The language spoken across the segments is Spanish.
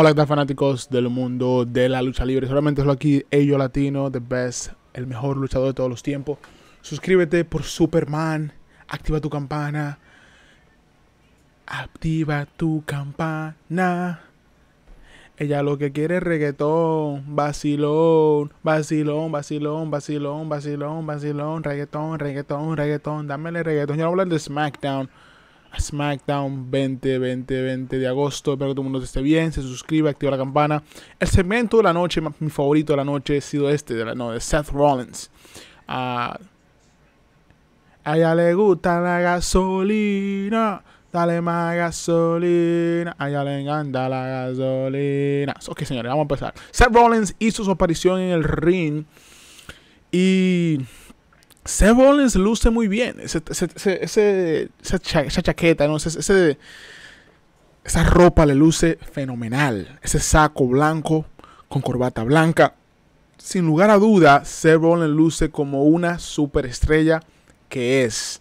Hola, ¿qué fanáticos del mundo de la lucha libre? Solamente solo aquí, Ello Latino, The Best, el mejor luchador de todos los tiempos. Suscríbete por Superman, activa tu campana. Activa tu campana. Ella lo que quiere es reggaetón, vacilón, vacilón, vacilón, vacilón, vacilón, vacilón, reggaetón, reggaetón, reggaetón, dámele reggaetón. Yo no de SmackDown. SmackDown 20, 20, 20 de agosto. Espero que todo el mundo esté bien, se suscribe, activa la campana. El segmento de la noche, mi favorito de la noche, ha sido este, de, no, de Seth Rollins. Uh, le gusta la gasolina. Dale más gasolina. A le encanta la gasolina. Ok, señores, vamos a empezar. Seth Rollins hizo su aparición en el ring. Y Seth Rollins luce muy bien. esa, chaqueta, esa ropa le luce fenomenal. Ese saco blanco con corbata blanca. Sin lugar a duda, Seth Rollins luce como una superestrella que es.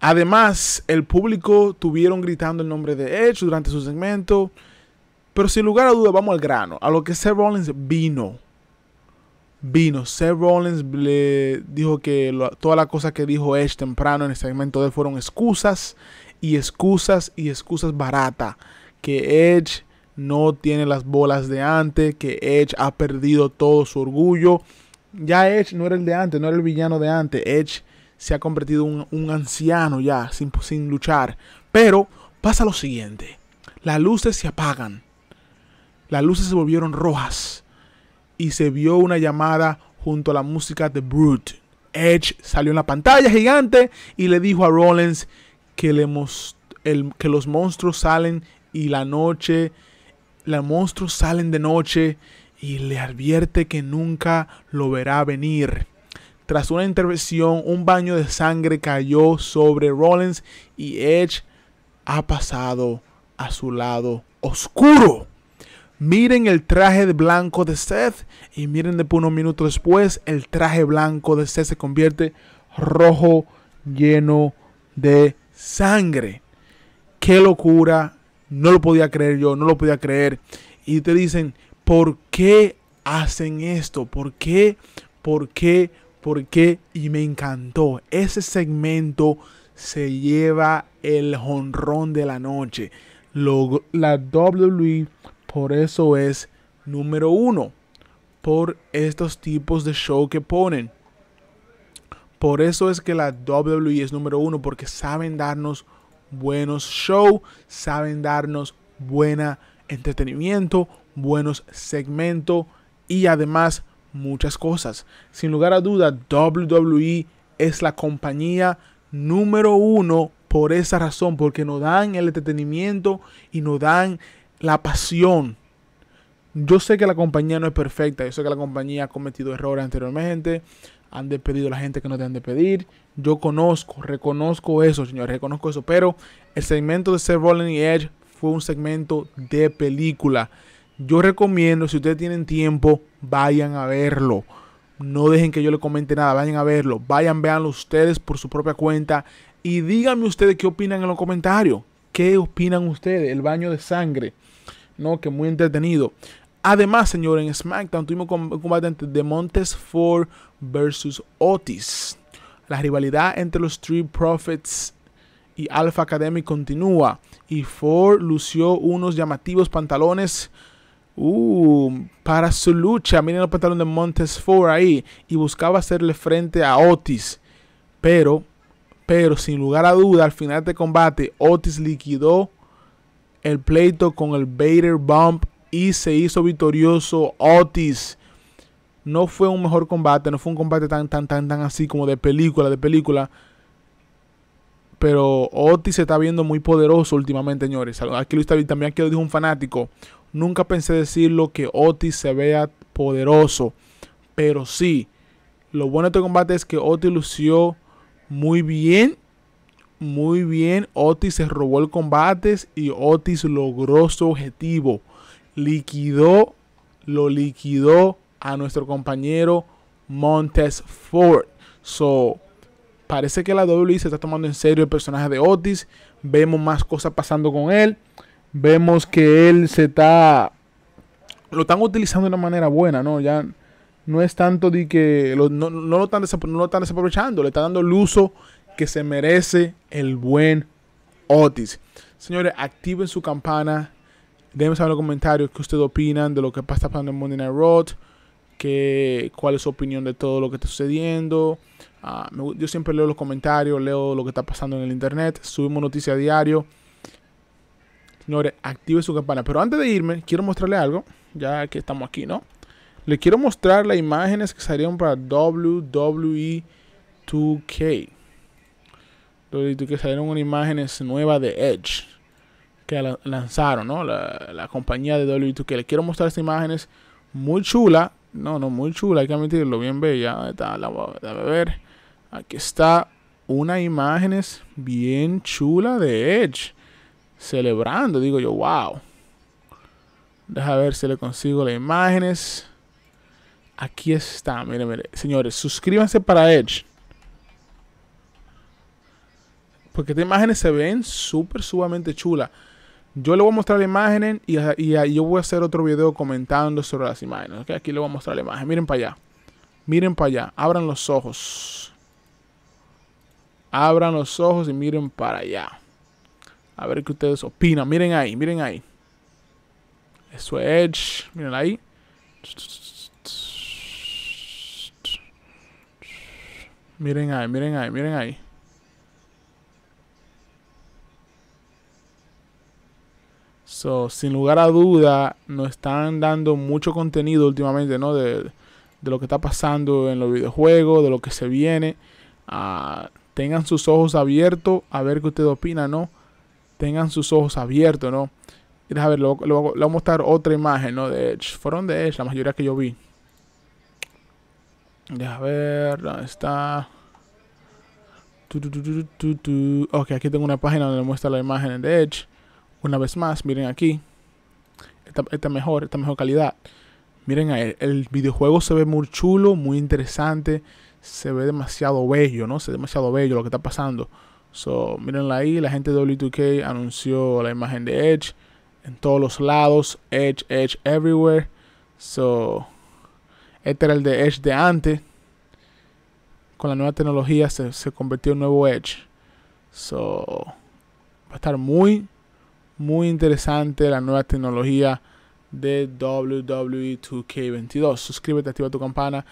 Además, el público tuvieron gritando el nombre de Edge durante su segmento. Pero sin lugar a duda, vamos al grano, a lo que Seth Rollins vino vino. Seth Rollins le dijo que toda la cosa que dijo Edge temprano en el segmento de fueron excusas y excusas y excusas barata Que Edge no tiene las bolas de antes, que Edge ha perdido todo su orgullo. Ya Edge no era el de antes, no era el villano de antes. Edge se ha convertido en un, anciano ya, sin, sin luchar. Pero pasa lo siguiente. Las luces se apagan. Las luces se volvieron rojas y se vio una llamada junto a la música de Brute. Edge salió en la pantalla gigante y le dijo a Rollins que, que los monstruos salen y la noche, los monstruos salen de noche y le advierte que nunca lo verá venir. Tras una intervención, un baño de sangre cayó sobre Rollins y Edge ha pasado a su lado oscuro. Miren el traje blanco de Seth y miren después unos minutos después el traje blanco de Seth se convierte rojo lleno de sangre. Qué locura, no lo podía creer yo, no lo podía creer. Y te dicen, ¿por qué hacen esto? ¿Por qué? ¿Por qué? ¿Por qué? Y me encantó. Ese segmento se lleva el jonrón de la noche. la WWE por eso es número uno. Por estos tipos de show que ponen. Por eso es que la WWE es número uno. Porque saben darnos buenos show. Saben darnos buena entretenimiento. Buenos segmentos. Y además muchas cosas. Sin lugar a duda, WWE es la compañía número uno por esa razón, porque nos dan el entretenimiento y nos dan la pasión. Yo sé que la compañía no es perfecta, yo sé que la compañía ha cometido errores anteriormente, han despedido a la gente que no te han de pedir. Yo conozco, reconozco eso, señores, reconozco eso, pero el segmento de Seth Rollins Edge fue un segmento de película. Yo recomiendo, si ustedes tienen tiempo, vayan a verlo. No dejen que yo le comente nada, vayan a verlo, vayan, veanlo ustedes por su propia cuenta y díganme ustedes qué opinan en los comentarios. ¿Qué opinan ustedes? El baño de sangre. ¿no? Que muy entretenido. Además, señor, en SmackDown tuvimos combate entre The Montes Ford versus Otis. La rivalidad entre los Three Profits y Alpha Academy continúa. Y Ford lució unos llamativos pantalones uh, para su lucha. Miren los pantalones de Montes Ford ahí. Y buscaba hacerle frente a Otis. Pero, pero sin lugar a duda, al final de combate, Otis liquidó el pleito con el Vader Bump y se hizo victorioso Otis. No fue un mejor combate, no fue un combate tan, tan, tan, tan así como de película, de película. Pero Otis se está viendo muy poderoso últimamente, señores. Aquí lo está, también aquí lo dijo un fanático. Nunca pensé decirlo que Otis se vea poderoso. Pero sí, lo bueno de este combate es que Otis lució muy bien muy bien. Otis se robó el combate y Otis logró su objetivo. Liquidó, lo liquidó a nuestro compañero Montes Ford. So, parece que la W se está tomando en serio el personaje de Otis. Vemos más cosas pasando con él. Vemos que él se está. Lo están utilizando de una manera buena, ¿no? Ya no es tanto de que. no, lo están no desaprovechando. Le está dando el uso que se merece el buen Otis. Señores, activen su campana. Déjenme saber en los comentarios qué ustedes opinan de lo que está pasando en Monday Night Raw. cuál es su opinión de todo lo que está sucediendo. Ah, yo siempre leo los comentarios, leo lo que está pasando en el internet. Subimos noticias a diario. Señores, activen su campana. Pero antes de irme, quiero mostrarle algo. Ya que estamos aquí, ¿no? Le quiero mostrar las imágenes que salieron para WWE 2K que salieron unas imágenes nuevas de Edge que lanzaron, ¿no? La, compañía de W2 que le quiero mostrar estas imágenes muy chula, no, no, muy chula, hay que admitirlo, bien bella, ver, aquí está Una imágenes bien chula de Edge celebrando, digo yo, wow. Deja ver si le consigo las imágenes. Aquí está, miren, miren. Señores, suscríbanse para Edge. Porque estas imágenes se ven súper, sumamente chulas. Yo le voy a mostrar las imágenes y, yo voy a hacer otro video comentando sobre las imágenes. Aquí le voy a mostrar la imagen. Miren para allá. Miren para allá. Abran los ojos. Abran los ojos y miren para allá. A ver qué ustedes opinan. Miren ahí, miren ahí. Eso Edge. Miren ahí. Miren ahí, miren ahí, miren ahí. sin lugar a duda, nos están dando mucho contenido últimamente, ¿no? De, lo que está pasando en los videojuegos, de lo que se viene. Ah, tengan sus ojos abiertos a ver qué usted opina, ¿no? Tengan sus ojos abiertos, ¿no? Y a ver, le voy a mostrar otra imagen, ¿no? De Edge. Fueron de Edge, la mayoría que yo vi. Déjame ver, ¿dónde está? Ok, aquí tengo una página donde muestra la imagen de Edge. Una vez más, miren aquí. Esta, mejor, esta mejor calidad. Miren, ahí, el videojuego se ve muy chulo, muy interesante. Se ve demasiado bello, ¿no? Se ve demasiado bello lo que está pasando. So, mírenla ahí. La gente de W2K anunció la imagen de Edge en todos los lados. Edge, Edge, everywhere. So, este era el de Edge de antes. Con la nueva tecnología se, se convirtió en nuevo Edge. So, va a estar muy, muy interesante la nueva tecnología de WWE 2K22. Suscríbete, activa tu campana.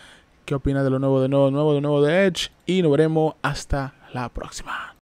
¿Qué opinas de lo nuevo, de nuevo, de nuevo, de nuevo de Edge? Y nos veremos hasta la próxima.